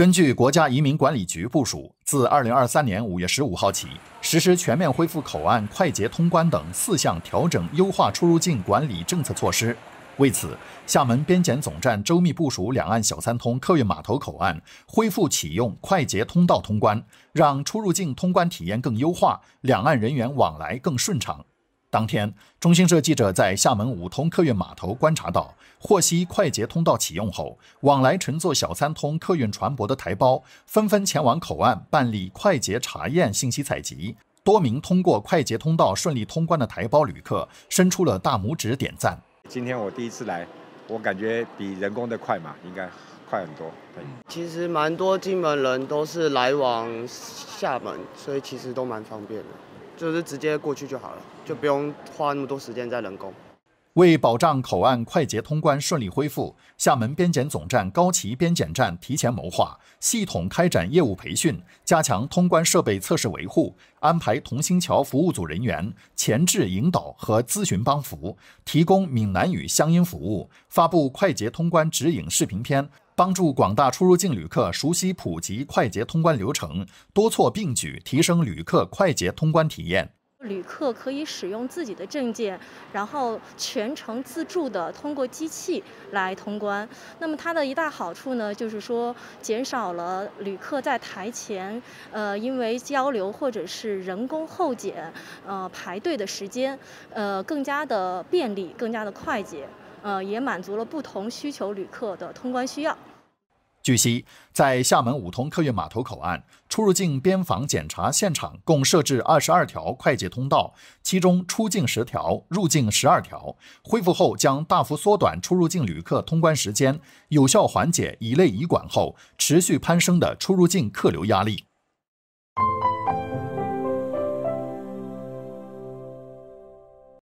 根据国家移民管理局部署，自二零二三年五月十五号起，实施全面恢复口岸快捷通关等四项调整优化出入境管理政策措施。为此，厦门边检总站周密部署，两岸小三通客运码头口岸恢复启用快捷通道通关，让出入境通关体验更优化，两岸人员往来更顺畅。当天，中新社记者在厦门五通客运码头观察到，获悉快捷通道启用后，往来乘坐小三通客运船舶的台胞纷纷前往口岸办理快捷查验信息采集。多名通过快捷通道顺利通关的台胞旅客伸出了大拇指点赞。今天我第一次来，我感觉比人工的快嘛，应该快很多。其实蛮多金门人都是来往厦门，所以其实都蛮方便的。就是直接过去就好了，就不用花那么多时间在人工。为保障口岸快捷通关顺利恢复，厦门边检总站高崎边检站提前谋划，系统开展业务培训，加强通关设备测试维护，安排同心桥服务组人员前置引导和咨询帮扶，提供闽南语乡音服务，发布快捷通关指引视频片。帮助广大出入境旅客熟悉、普及快捷通关流程，多措并举，提升旅客快捷通关体验。旅客可以使用自己的证件，然后全程自助的通过机器来通关。那么它的一大好处呢，就是说减少了旅客在台前，呃，因为交流或者是人工候检，呃，排队的时间，呃，更加的便利，更加的快捷，呃，也满足了不同需求旅客的通关需要。据悉，在厦门五通客运码头口岸出入境边防检查现场，共设置二十二条快捷通道，其中出境十条，入境十二条。恢复后将大幅缩短出入境旅客通关时间，有效缓解一类乙管后持续攀升的出入境客流压力。